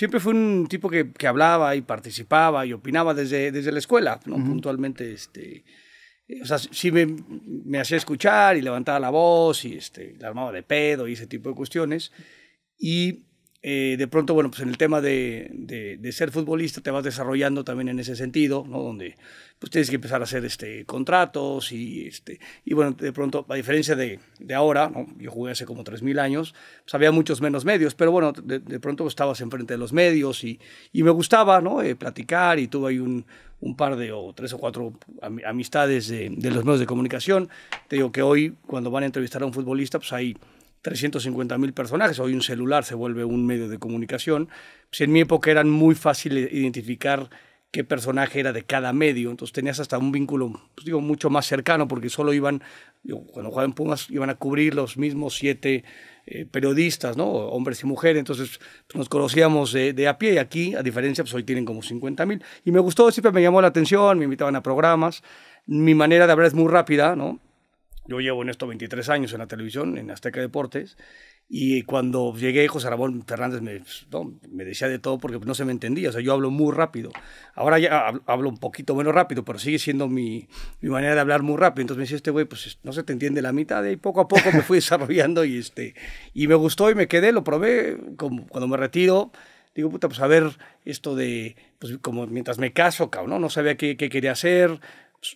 siempre fue un tipo que, hablaba y participaba y opinaba desde, desde la escuela, Puntualmente, este, o sea, sí me, hacía escuchar y levantaba la voz y este, la armaba de pedo y ese tipo de cuestiones. Y eh, de pronto, bueno, pues en el tema de, ser futbolista te vas desarrollando también en ese sentido, ¿no? Donde pues tienes que empezar a hacer este, contratos y, este, y bueno, de pronto, a diferencia de, ahora, yo jugué hace como 3.000 años, pues había muchos menos medios, pero bueno, de, pronto estabas enfrente de los medios y, me gustaba, ¿no? Eh, platicar y tuve ahí un, par de o tres o cuatro amistades de, de los medios de comunicación. Te digo que hoy cuando van a entrevistar a un futbolista, pues ahí... 350.000 personajes. Hoy un celular se vuelve un medio de comunicación. Pues, en mi época eran muy fácil identificar qué personaje era de cada medio, entonces tenías hasta un vínculo, pues, digo, mucho más cercano, porque solo iban, cuando jugaban Pumas, iban a cubrir los mismos siete eh, periodistas, ¿no? Hombres y mujeres, entonces pues, nos conocíamos de, a pie y aquí, a diferencia, pues hoy tienen como 50.000. Y me gustó, siempre me llamó la atención, me invitaban a programas, mi manera de hablar es muy rápida, ¿no? Yo llevo en esto 23 años en la televisión, en Azteca Deportes, y cuando llegué, José Ramón Fernández me, pues, me, decía de todo porque no se me entendía. O sea, yo hablo muy rápido. Ahora ya hablo un poquito menos rápido, pero sigue siendo mi, mi manera de hablar muy rápido. Entonces me decía este güey, pues no se te entiende la mitad. Y poco a poco me fui desarrollando y, este, y me gustó y me quedé, lo probé. Como cuando me retiro, digo, puta, pues a ver esto de, pues como mientras me caso, cabrón, no, sabía qué, quería hacer.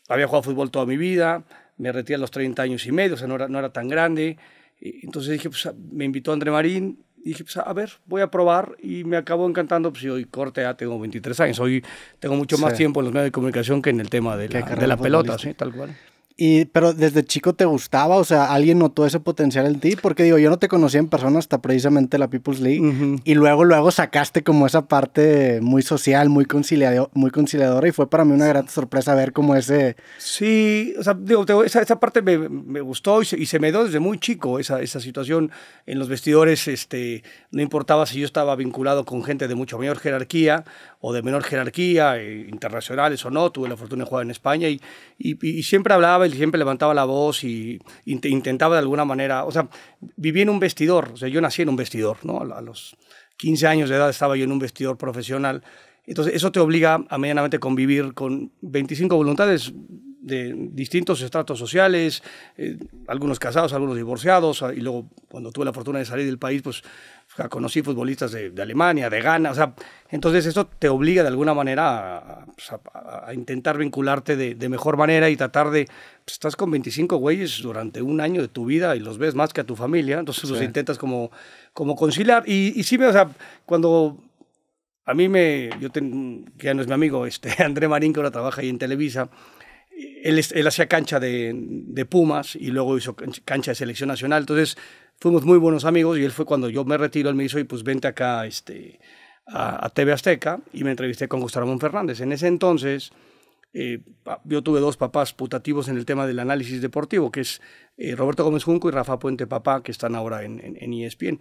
había jugado fútbol toda mi vida me retiré a los 30 años y medio, o sea, no era, no era tan grande. Entonces dije, pues ah, me invitó André Marín, y dije, pues a ver, voy a probar y me acabó encantando, pues hoy corte ya tengo 23 años, hoy tengo mucho más tiempo en los medios de comunicación que en el tema de la, de la pelota, ¿sí? tal cual. Y, pero desde chico te gustaba, o sea, alguien notó ese potencial en ti, porque digo, yo no te conocía en persona hasta precisamente la People's League, y luego, luego sacaste como esa parte muy social, muy, conciliado, muy conciliadora, y fue para mí una gran sorpresa ver como ese... Sí, o sea, digo, esa, esa parte me, me gustó y se, y se, me dio desde muy chico esa, esa situación en los vestidores, este, no importaba si yo estaba vinculado con gente de mucho mayor jerarquía o de menor jerarquía, eh, internacionales o no, tuve la fortuna de jugar en España, y, y siempre hablaba él siempre levantaba la voz y intentaba de alguna manera, o sea, viví en un vestidor, o sea, yo nací en un vestidor, ¿no? A los 15 años de edad estaba yo en un vestidor profesional. Entonces, eso te obliga a medianamente convivir con 25 voluntades de distintos estratos sociales, eh, algunos casados, algunos divorciados, ah, y luego cuando tuve la fortuna de salir del país, pues conocí futbolistas de, Alemania, de Ghana, o sea, entonces eso te obliga de alguna manera a, pues, intentar vincularte de, mejor manera y tratar de, pues, estás con 25 güeyes durante un año de tu vida y los ves más que a tu familia, entonces los intentas como, como conciliar. Y, y sí, o sea, cuando a mí me, yo que ya no es mi amigo, este André Marín, que ahora trabaja ahí en Televisa, él, él hacía cancha de, de, Pumas y luego hizo cancha de selección nacional. Entonces, fuimos muy buenos amigos y él fue cuando yo me retiro, él me hizo, y pues vente acá este, a, TV Azteca y me entrevisté con Gustavo Fernández. En ese entonces... Eh, yo tuve dos papás putativos en el tema del análisis deportivo, que es eh, Roberto Gómez Junco y Rafa Puente Papá, que están ahora en, en, ESPN. E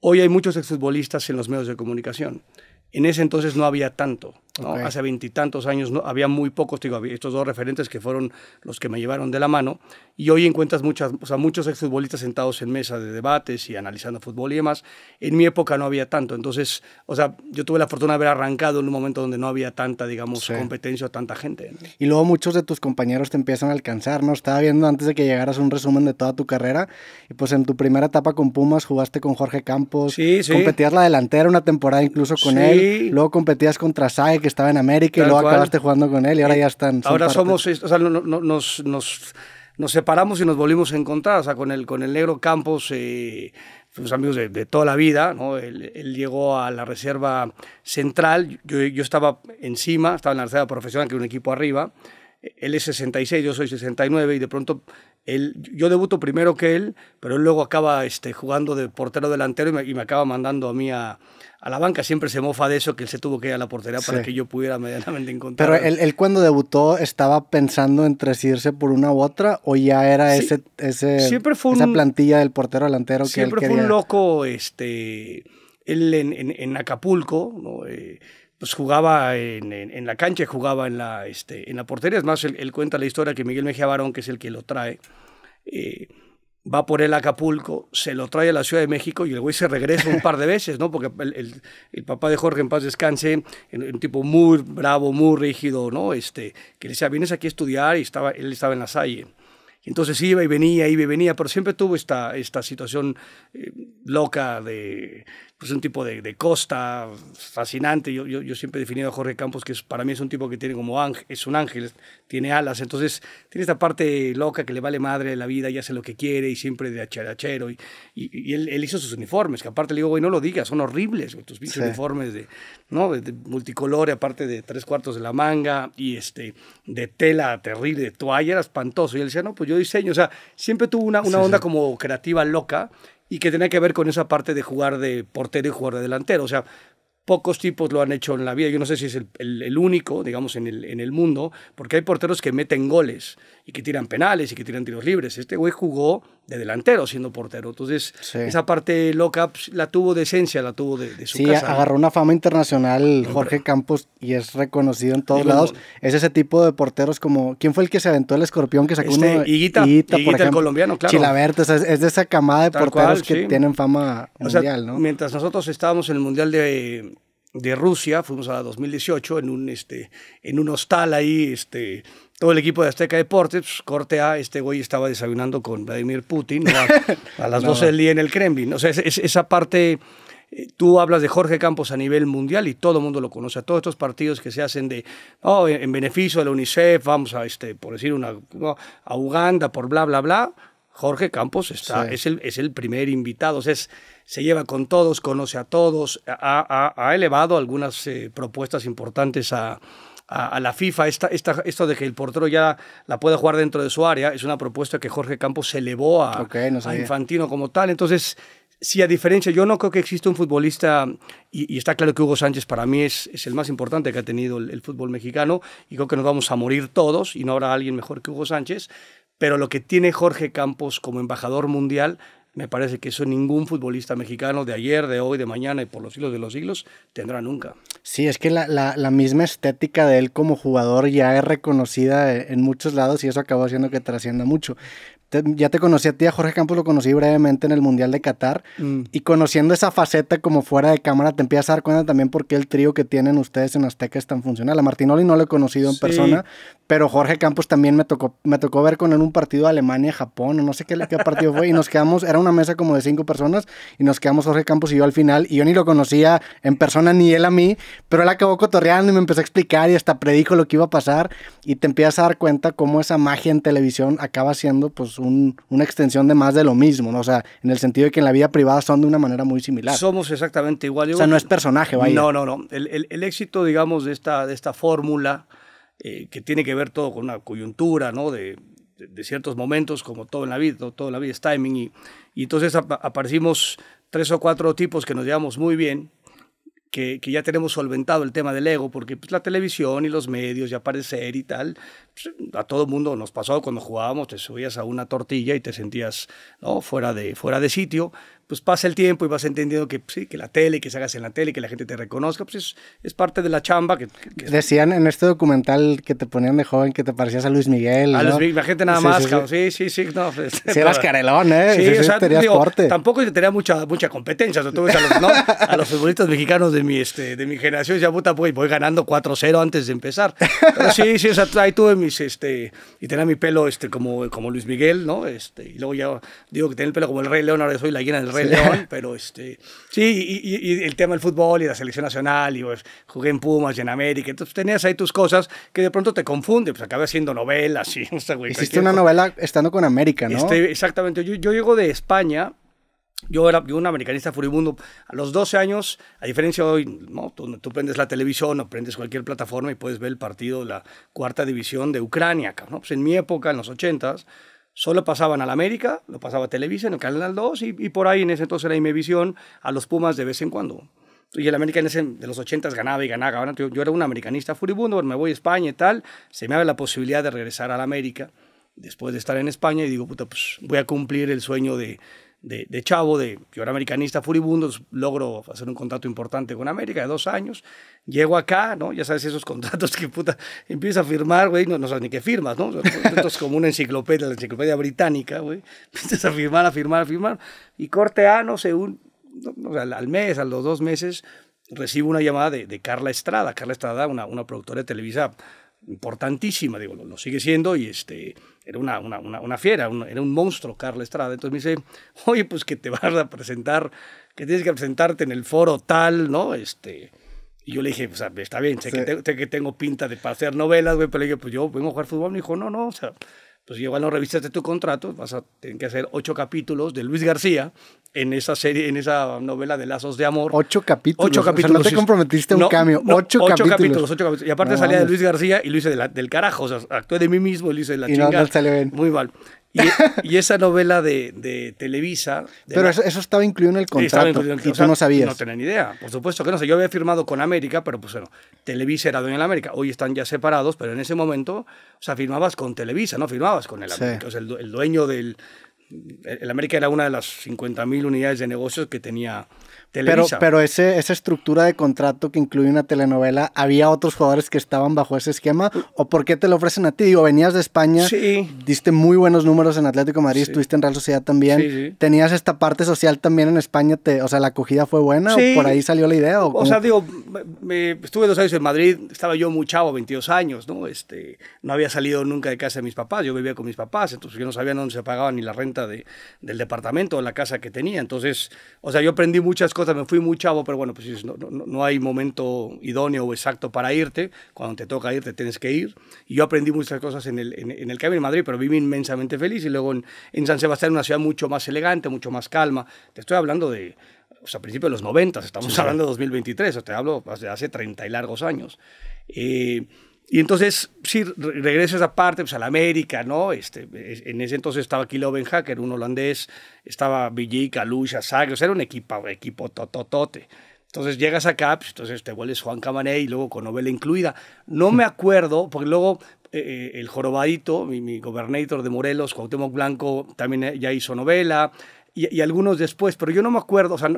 Hoy hay muchos exfutbolistas en los medios de comunicación. En ese entonces no había tanto. Hace veintitantos años no, había muy pocos, digo, estos dos referentes que fueron los que me llevaron de la mano. Y hoy encuentras muchas, o sea, muchos exfutbolistas sentados en mesa de debates y analizando fútbol y demás. En mi época no había tanto. Entonces, o sea, yo tuve la fortuna de haber arrancado en un momento donde no había tanta, digamos, competencia o tanta gente. Y luego muchos de tus compañeros te empiezan a alcanzar, ¿no? Estaba viendo antes de que llegaras un resumen de toda tu carrera. Y pues en tu primera etapa con Pumas jugaste con Jorge Campos. Sí, sí. Competías la delantera una temporada incluso con él. Luego competías contra Saek que estaba en América y luego acabaste jugando con él y ahora ya están. Ahora somos, o sea, nos, nos, nos, separamos y nos volvimos a encontrar. O sea, con el, con el negro Campos eh, amigos de, toda la vida. ¿no? Él, llegó a la reserva central, yo, yo estaba encima, estaba en la reserva profesional, que era un equipo arriba él es 66, yo soy 69 y de pronto él, yo debuto primero que él, pero él luego acaba este, jugando de portero delantero y me, acaba mandando a mí a, la banca. Siempre se mofa de eso, que él se tuvo que ir a la portería para que yo pudiera medianamente encontrar. Pero él, cuando debutó estaba pensando en si por una u otra o ya era ese, esa plantilla del portero delantero que siempre él fue un loco, este, él en, Acapulco, ¿no? Eh, pues, jugaba en, la cancha, jugaba en la, este, en la portería. Es más, él, cuenta la historia que Miguel Mejía Barón, que es el que lo trae, eh, va por el Acapulco, se lo trae a la Ciudad de México y el güey se regresa un par de veces, ¿no? Porque el, papá de Jorge en paz descanse, un tipo muy bravo, muy rígido, ¿no? Este, que le decía, vienes aquí a estudiar y estaba, él estaba en la salle. entonces iba y venía, iba y venía, pero siempre tuvo esta, esta situación eh, loca de es pues, un tipo de, de costa, fascinante. Yo, yo, yo, siempre he definido a Jorge Campos que para mí es un tipo que tiene como ángel, es un ángel, tiene alas. Entonces, tiene esta parte loca que le vale madre la vida y hace lo que quiere y siempre de acharachero. Y, y, él, hizo sus uniformes, que aparte le digo, güey, no lo digas, son horribles, tus uniformes de, ¿no? De multicolor, aparte de tres cuartos de la manga y este, de tela terrible, de toalla, era espantoso. Y él decía, no, pues yo diseño. O sea, siempre tuvo una, una onda como creativa loca y que tenía que ver con esa parte de jugar de portero y jugar de delantero. O sea, Pocos tipos lo han hecho en la vida. Yo no sé si es el, único, digamos, en el, en el mundo, porque hay porteros que meten goles y que tiran penales y que tiran tiros libres. Este güey jugó de delantero siendo portero. Entonces, esa parte loca pues, la tuvo de esencia, la tuvo de, de su sí, agarró una fama internacional Jorge Campos y es reconocido en todos lados. Es ese tipo de porteros como... ¿Quién fue el que se aventó el escorpión que sacó este, uno? Higuita, el colombiano, claro. es de esa camada de porteros que tienen fama mundial, ¿no? Mientras nosotros estábamos en el Mundial de, de Rusia, fuimos a 2018 en un, este, en un hostal ahí, este, todo el equipo de Azteca Deportes, pues, corte A, este güey estaba desayunando con Vladimir Putin a, las 12 del día en el Kremlin. O sea, esa parte, eh, tú hablas de Jorge Campos a nivel mundial y todo el mundo lo conoce, todos estos partidos que se hacen de, oh, en, beneficio de la UNICEF, vamos a, este, por decir, una, a Uganda, por bla, bla, bla Jorge Campos está, es, el, es el primer invitado, es, se lleva con todos, conoce a todos, ha, ha, elevado algunas eh, propuestas importantes a, a, la FIFA. Esta, esto de que el portero ya la pueda jugar dentro de su área es una propuesta que Jorge Campos se elevó a, Infantino como tal. Entonces, si a diferencia, yo no creo que exista un futbolista, y, está claro que Hugo Sánchez para mí es, es el más importante que ha tenido el, fútbol mexicano, y creo que nos vamos a morir todos, y no habrá alguien mejor que Hugo Sánchez, pero lo que tiene Jorge Campos como embajador mundial me parece que eso ningún futbolista mexicano de ayer, de hoy, de mañana y por los siglos de los siglos tendrá nunca. Sí, es que la, misma estética de él como jugador ya es reconocida eh, en muchos lados y eso acabó haciendo que trascienda mucho ya te conocí a ti, a Jorge Campos lo conocí brevemente en el Mundial de Qatar. Mm. Y conociendo esa faceta como fuera de cámara, te empiezas a dar cuenta también porque el trío que tienen ustedes en Azteca es tan funcional. A Martinoli no lo he conocido en persona, pero Jorge Campos también me tocó, me tocó ver con él un partido Alemania-Japón, o no sé qué, partido fue, y nos quedamos, era una mesa como de cinco personas y nos quedamos Jorge Campos y yo al final. Y yo ni lo conocía en persona ni él a mí, pero él acabó cotorreando y me empezó a explicar y hasta predijo lo que iba a pasar. Y te empiezas a dar cuenta cómo esa magia en televisión acaba siendo pues una extensión de más de lo mismo, ¿no? O sea, en el sentido de que en la vida privada son de una manera muy similar. Somos exactamente igual. o sea, no es personaje, vaya. No, no, no. El, éxito, digamos, de esta, de esta fórmula eh, que tiene que ver todo con una coyuntura, ¿no? De, de ciertos momentos, como todo en la vida, todo en la vida es timing. Y, entonces aparecimos tres o cuatro tipos que nos llevamos muy bien, que, ya tenemos solventado el tema del ego, porque pues, la televisión y los medios y aparecer y tal, pues, a todo mundo nos pasó cuando jugábamos, te subías a una tortilla y te sentías ¿no? fuera, de, fuera de sitio, pues pasa el tiempo y vas entendiendo que sí, que la tele, que se hagas en la tele, que la gente te reconozca, pues es, es parte de la chamba. Que, Decían en este documental que te ponían de joven que te parecías a Luis Miguel. A la gente nada más, sí, Sí, sí, sí. No, si pues, eras carelón, ¿eh? Sí, sí o sea, Tampoco tenía mucha, mucha competencia. O sea, a los, ¿no? a los futbolistas mexicanos de mi, este, de mi generación, ya puta, voy, voy ganando 4-0 antes de empezar. Pero sí, sí, o sea, ahí tuve mis, este, y tenía mi pelo este, como, como Luis Miguel, ¿no? Este, y luego ya digo que tenía el pelo como el Rey León, ahora soy la llena del pero este, sí, y, el tema del fútbol y la selección nacional, y jugué en Pumas y en América, entonces tenías ahí tus cosas que de pronto te confunden, pues acabas haciendo novelas y Hiciste una novela estando con América, ¿no? Este, exactamente, yo, yo llego de España, yo era un americanista furibundo. A los 12 años, a diferencia de hoy, ¿no? tú, prendes la televisión o prendes cualquier plataforma y puedes ver el partido de la cuarta división de Ucrania. ¿no? Pues en mi época, en los 80 solo pasaban al América, lo pasaba a Televisa en el Canal 2 y, por ahí en ese entonces era visión a los Pumas de vez en cuando. Y el América en ese, de los 80 ganaba y ganaba. Yo, yo, era un americanista furibundo, me voy a España y tal, se me abre la posibilidad de regresar al América después de estar en España y digo, puta, pues voy a cumplir el sueño de, de, de, chavo, de, yo era americanista furibundo, pues, logro hacer un contrato importante con América de dos años, llego acá, ¿no? Ya sabes, esos contratos que puta, empiezas a firmar, güey, no, sabes ni qué firmas, ¿no? Esto es como una enciclopedia, la enciclopedia británica, güey, empiezas a firmar, a firmar, a firmar, y corte A, no sé, al, mes, a los dos meses, recibo una llamada de, de Carla Estrada, Carla Estrada, una, una productora de Televisa importantísima, digo, lo sigue siendo, y este era una, una, fiera, era un monstruo Carlos Estrada. Entonces me dice, oye, pues que te vas a presentar, que tienes que presentarte en el foro tal, ¿no? Este, y yo le dije, pues está bien, sé, que, tengo pinta de para hacer novelas, güey, pero le dije, pues yo vengo a jugar fútbol. Me dijo, no, no, o sea, pues igual no de tu contrato, vas a tener que hacer ocho capítulos de Luis García en esa serie, en esa novela de Lazos de Amor. Ocho capítulos. Ocho capítulos. O sea, no te comprometiste a un cambio. No, ocho, ocho capítulos. Ocho capítulos. Y aparte salía de Luis García y lo hice del carajo. O sea, actué de mí mismo y lo hice de la y chingada. bien. Muy mal. Y, esa novela de, Televisa... pero eso, estaba incluido en el contrato, tú no sabías. No tenía ni idea, por supuesto que no sé. Yo había firmado con América, pero pues bueno, Televisa era dueño de América. Hoy están ya separados, pero en ese momento, o sea, firmabas con Televisa, no firmabas con el América. O sea, el, el dueño del... El América era una de las 50.000 unidades de negocios que tenía pero, ese, esa estructura de contrato que incluye una telenovela, ¿había otros jugadores que estaban bajo ese esquema? ¿O por qué te lo ofrecen a ti? Digo, venías de España, diste muy buenos números en Atlético Madrid, estuviste en Real Sociedad también. ¿Tenías esta parte social también en España? Te, o sea, ¿la acogida fue buena? ¿O por ahí salió la idea? O, sea, digo, estuve dos años en Madrid, estaba yo muy chavo, 22 años, ¿no? Este, no había salido nunca de casa de mis papás, yo vivía con mis papás, entonces yo no sabía dónde se pagaba ni la renta de, del departamento o la casa que tenía. Entonces, o sea, yo aprendí muchas cosas también fui muy chavo, pero bueno, pues no, no, hay momento idóneo o exacto para irte. Cuando te toca irte, tienes que ir. Y yo aprendí muchas cosas en el, en, en camino en Madrid, pero viví inmensamente feliz. Y luego en, en San Sebastián, una ciudad mucho más elegante, mucho más calma. Te estoy hablando de o sea, a principios de los 90, estamos hablando de 2023, o te hablo hace, hace 30 y largos años. Eh, y entonces, sí, regreso a esa parte, pues a la América, ¿no? Este, en ese entonces estaba aquí hacker un holandés, estaba Villica, lucha Sagres, era un equipo, equipo tototote. Entonces llegas acá, caps pues, entonces te vuelves Juan Camané y luego con novela incluida. No me acuerdo, porque luego eh, eh, el jorobadito, mi, gobernador de Morelos, Cuauhtémoc Blanco, también eh, ya hizo novela, y, algunos después, pero yo no me acuerdo, o sea,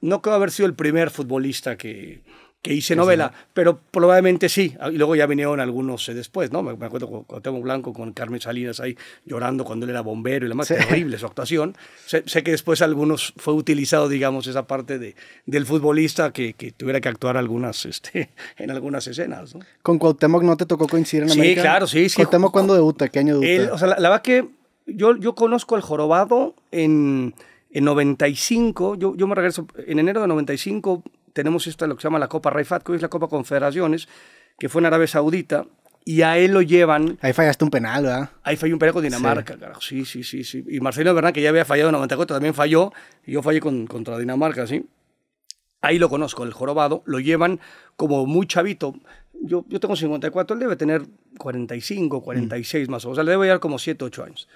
no creo haber sido el primer futbolista que, que hice novela, pero probablemente sí. Ah, y luego ya vinieron algunos eh, después, ¿no? Me, acuerdo con Cuauhtémoc Blanco, con Carmen Salinas ahí llorando cuando él era bombero y demás, más terrible su actuación. Sé, que después algunos fue utilizado, digamos, esa parte de, del futbolista que, que tuviera que actuar algunas, este, en algunas escenas, ¿no? ¿Con Cuauhtémoc no te tocó coincidir en América? Sí, claro, sí, sí. ¿Cuauhtémoc cuándo debuta? ¿Qué año debuta? o sea, la, verdad que yo, yo conozco al jorobado en... En 95, yo, yo me regreso en enero de 95, tenemos esta lo que se llama la Copa Raifat, que es la Copa Confederaciones, que fue en Arabia Saudita, y a él lo llevan. Ahí fallaste un penal, ¿verdad? Ahí falló un penal con Dinamarca, sí. Sí, sí, sí, sí. Y Marcelo Bernal, que ya había fallado en 94, también falló. Y yo fallé con, contra Dinamarca, ¿sí? Ahí lo conozco, el jorobado. Lo llevan como muy chavito. Yo, yo tengo 54, él debe tener 45, 46 mm. más o menos. O sea, le debe llevar como 7, 8 años.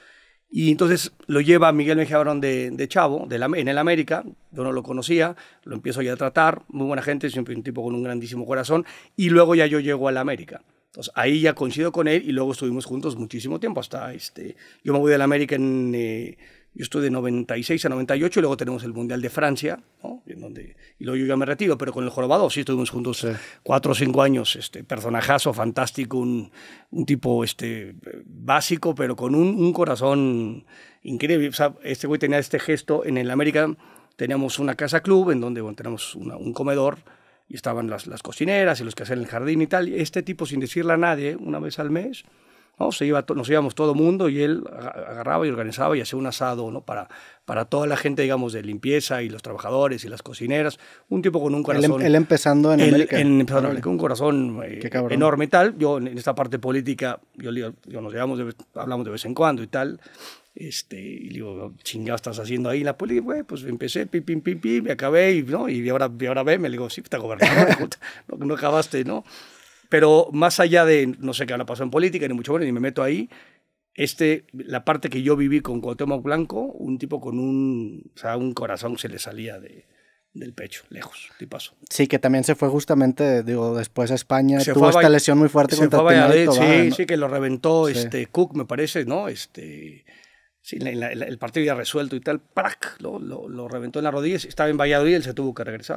Y entonces lo lleva Miguel Mejía de, Chavo, en el América, yo no lo conocía, lo empiezo ya a tratar, muy buena gente, siempre un tipo con un grandísimo corazón, y luego ya yo llego al América. Entonces ahí ya coincido con él y luego estuvimos juntos muchísimo tiempo. Hasta este, yo me voy del América en. Eh, yo estuve de 96 a 98 y luego tenemos el Mundial de Francia, en donde, y luego yo ya me retiro, pero con el jorobado sí estuvimos juntos cuatro o cinco años, este, personajazo, fantástico, un, tipo este, básico, pero con un, corazón increíble. O sea, este güey tenía este gesto, en el América teníamos una casa club en donde bueno, tenemos un comedor, y estaban las, las cocineras y los que hacían el jardín y tal. Este tipo, sin decirle a nadie, una vez al mes, ¿no? Se iba, nos íbamos todo mundo y él agarraba y organizaba y hacía un asado ¿no? para, para toda la gente, digamos, de limpieza y los trabajadores y las cocineras. Un tipo con un em- corazón. Él, empezando en él, empezando en un corazón eh, enorme y tal. Yo en esta parte política, yo, nos llevamos, hablamos de vez en cuando y tal. Este, y digo, chingado estás haciendo ahí en la política? güey, pues empecé, pim, pim, pim, me acabé, y, ¿no? y ahora, ahora ve, me digo, sí, pues, está gobernando no, acabaste, ¿no? Pero más allá de, no sé qué habrá pasó en política, ni mucho menos, ni me meto ahí, este, la parte que yo viví con Cuauhtémoc Blanco, un tipo con un, o sea, un corazón se le salía de, del pecho, lejos, paso Sí, que también se fue justamente, digo, después a España, se tuvo esta lesión muy fuerte contra sí, sí, que lo reventó este Cook, me parece, ¿no? Este el partido ya resuelto y tal, ¡prac! Lo, lo, reventó en la rodilla, estaba en Valladolid, él se tuvo que regresar.